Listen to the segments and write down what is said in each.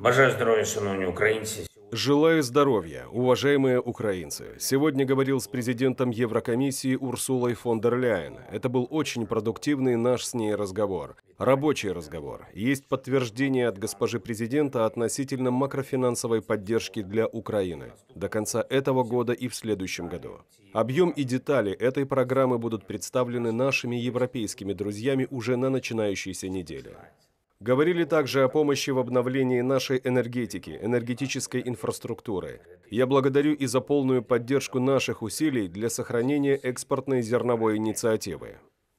Бажаю здоровья, шановные украинцы. Желаю здоровья, уважаемые украинцы. Сегодня говорил с президентом Еврокомиссии Урсулой фон дер Ляйен. Это был очень продуктивный наш с ней разговор. Рабочий разговор. Есть подтверждение от госпожи президента относительно макрофинансовой поддержки для Украины до конца этого года и в следующем году. Объем и детали этой программы будут представлены нашими европейскими друзьями уже на начинающейся неделе. Говорили также о помощи в обновлении нашей энергетики, энергетической инфраструктуры. Я благодарю и за полную поддержку наших усилий для сохранения экспортной зерновой инициативы.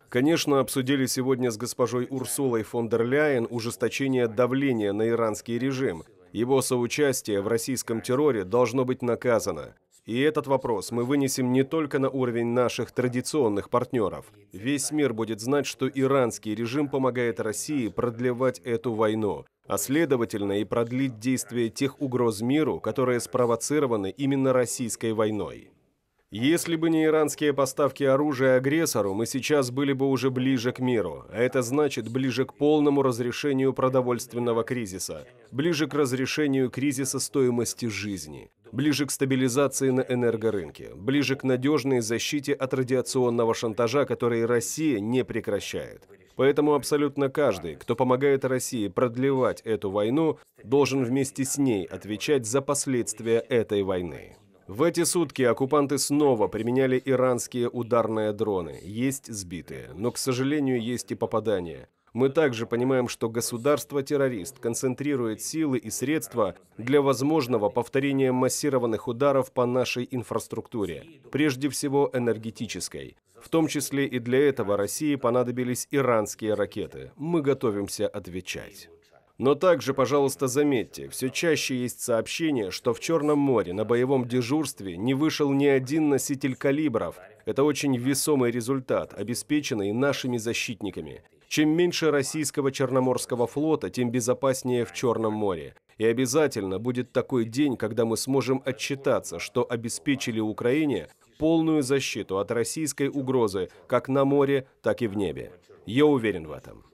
Конечно, обсудили сегодня с госпожой Урсулой фон дер Ляйен ужесточение давления на иранский режим. Его соучастие в российском терроре должно быть наказано. И этот вопрос мы вынесем не только на уровень наших традиционных партнеров. Весь мир будет знать, что иранский режим помогает России продлевать эту войну, а следовательно и продлить действие тех угроз миру, которые спровоцированы именно российской войной. Если бы не иранские поставки оружия агрессору, мы сейчас были бы уже ближе к миру, а это значит ближе к полному разрешению продовольственного кризиса, ближе к разрешению кризиса стоимости жизни, ближе к стабилизации на энергорынке, ближе к надежной защите от радиационного шантажа, который Россия не прекращает. Поэтому абсолютно каждый, кто помогает России продлевать эту войну, должен вместе с ней отвечать за последствия этой войны. В эти сутки оккупанты снова применяли иранские ударные дроны. Есть сбитые, но, к сожалению, есть и попадания. Мы также понимаем, что государство-террорист концентрирует силы и средства для возможного повторения массированных ударов по нашей инфраструктуре, прежде всего энергетической. В том числе и для этого России понадобились иранские ракеты. Мы готовимся отвечать. Но также, пожалуйста, заметьте, все чаще есть сообщение, что в Черном море на боевом дежурстве не вышел ни один носитель калибров. Это очень весомый результат, обеспеченный нашими защитниками. Чем меньше российского Черноморского флота, тем безопаснее в Черном море. И обязательно будет такой день, когда мы сможем отчитаться, что обеспечили Украине полную защиту от российской угрозы как на море, так и в небе. Я уверен в этом.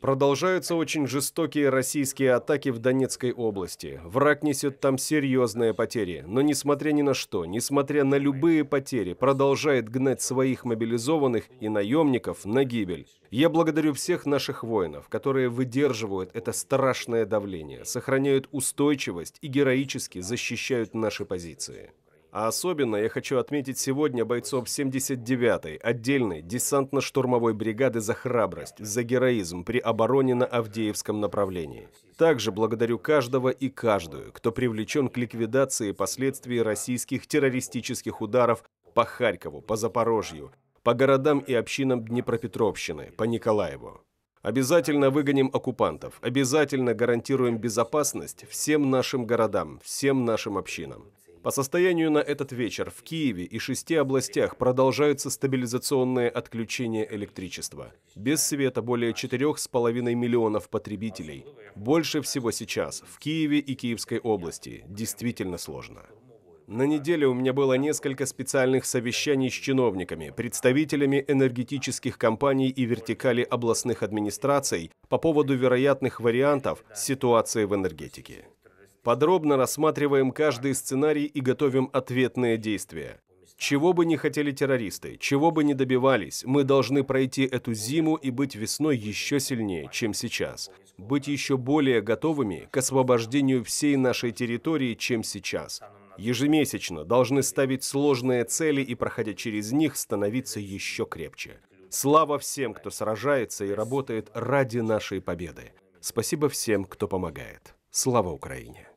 Продолжаются очень жестокие российские атаки в Донецкой области. Враг несет там серьезные потери, но несмотря ни на что, несмотря на любые потери, продолжает гнать своих мобилизованных и наемников на гибель. Я благодарю всех наших воинов, которые выдерживают это страшное давление, сохраняют устойчивость и героически защищают наши позиции. А особенно я хочу отметить сегодня бойцов 79-й, отдельной десантно-штурмовой бригады за храбрость, за героизм при обороне на Авдеевском направлении. Также благодарю каждого и каждую, кто привлечен к ликвидации последствий российских террористических ударов по Харькову, по Запорожью, по городам и общинам Днепропетровщины, по Николаеву. Обязательно выгоним оккупантов, обязательно гарантируем безопасность всем нашим городам, всем нашим общинам. По состоянию на этот вечер в Киеве и шести областях продолжаются стабилизационные отключения электричества. Без света более 4,5 миллионов потребителей. Больше всего сейчас в Киеве и Киевской области. Действительно сложно. На неделе у меня было несколько специальных совещаний с чиновниками, представителями энергетических компаний и вертикали областных администраций по поводу вероятных вариантов ситуации в энергетике. Подробно рассматриваем каждый сценарий и готовим ответные действия. Чего бы ни хотели террористы, чего бы ни добивались, мы должны пройти эту зиму и быть весной еще сильнее, чем сейчас. Быть еще более готовыми к освобождению всей нашей территории, чем сейчас. Ежемесячно должны ставить сложные цели и, проходя через них, становиться еще крепче. Слава всем, кто сражается и работает ради нашей победы. Спасибо всем, кто помогает. Слава Украине!